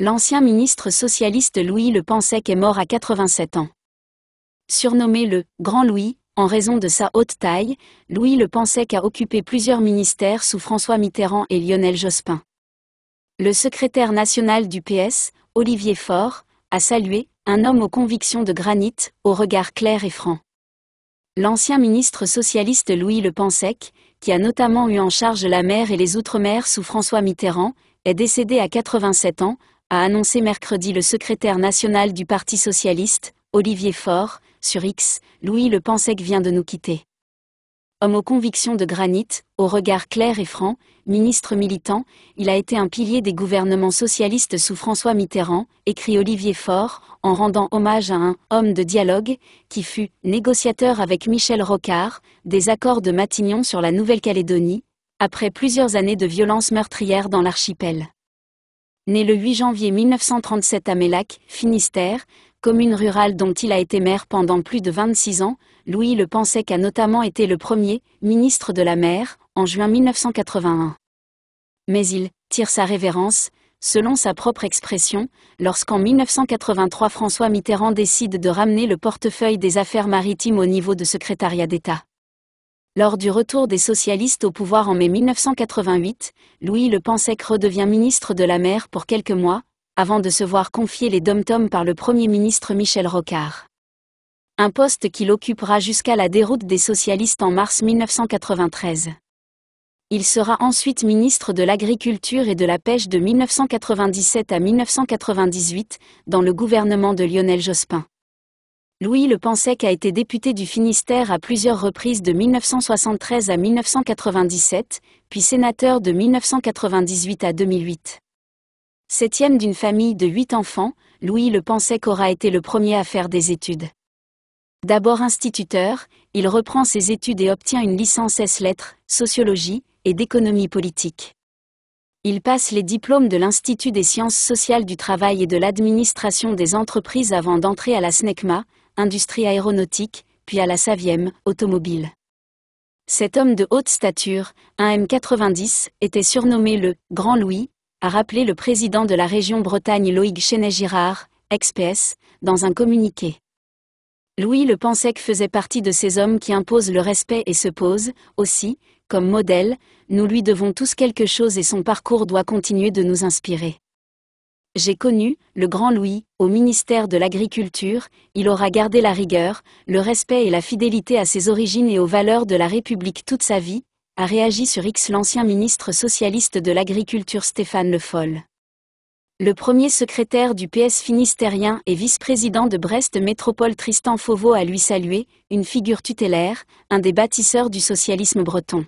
L'ancien ministre socialiste Louis Le Pensec est mort à 87 ans. Surnommé le « Grand Louis », en raison de sa haute taille, Louis Le Pensec a occupé plusieurs ministères sous François Mitterrand et Lionel Jospin. Le secrétaire national du PS, Olivier Faure, a salué « un homme aux convictions de granit, au regard clair et franc ». L'ancien ministre socialiste Louis Le Pensec, qui a notamment eu en charge la mer et les Outre-mer sous François Mitterrand, est décédé à 87 ans, a annoncé mercredi le secrétaire national du Parti socialiste, Olivier Faure, sur X, Louis Le Pensec vient de nous quitter. Homme aux convictions de granit, au regard clair et franc, ministre militant, il a été un pilier des gouvernements socialistes sous François Mitterrand, écrit Olivier Faure, en rendant hommage à un homme de dialogue qui fut négociateur avec Michel Rocard des accords de Matignon sur la Nouvelle-Calédonie, après plusieurs années de violences meurtrières dans l'archipel. Né le 8 janvier 1937 à Mélac, Finistère, commune rurale dont il a été maire pendant plus de 26 ans, Louis Le Pensec a notamment été le premier ministre de la mer en juin 1981. Mais il tire sa révérence, selon sa propre expression, lorsqu'en 1983 François Mitterrand décide de ramener le portefeuille des affaires maritimes au niveau de secrétariat d'État. Lors du retour des socialistes au pouvoir en mai 1988, Louis Le Pensec redevient ministre de la mer pour quelques mois, avant de se voir confier les dom-toms par le Premier ministre Michel Rocard. Un poste qu'il occupera jusqu'à la déroute des socialistes en mars 1993. Il sera ensuite ministre de l'Agriculture et de la Pêche de 1997 à 1998, dans le gouvernement de Lionel Jospin. Louis Le Pensec a été député du Finistère à plusieurs reprises de 1973 à 1997, puis sénateur de 1998 à 2008. Septième d'une famille de huit enfants, Louis Le Pensec aura été le premier à faire des études. D'abord instituteur, il reprend ses études et obtient une licence S-lettres, sociologie et d'économie politique. Il passe les diplômes de l'Institut des sciences sociales du travail et de l'administration des entreprises avant d'entrer à la SNECMA, industrie aéronautique, puis à la Savième, automobile. Cet homme de haute stature, 1m90, était surnommé le « Grand Louis », a rappelé le président de la région Bretagne Loïc Chenet-Girard, ex-PS, dans un communiqué. Louis Le Pensec faisait partie de ces hommes qui imposent le respect et se posent, aussi, comme modèle, nous lui devons tous quelque chose et son parcours doit continuer de nous inspirer. J'ai connu, le grand Louis, au ministère de l'Agriculture, il aura gardé la rigueur, le respect et la fidélité à ses origines et aux valeurs de la République toute sa vie, a réagi sur X l'ancien ministre socialiste de l'Agriculture Stéphane Le Foll. Le premier secrétaire du PS finistérien et vice-président de Brest Métropole Tristan Fauveau a lui salué, une figure tutélaire, un des bâtisseurs du socialisme breton.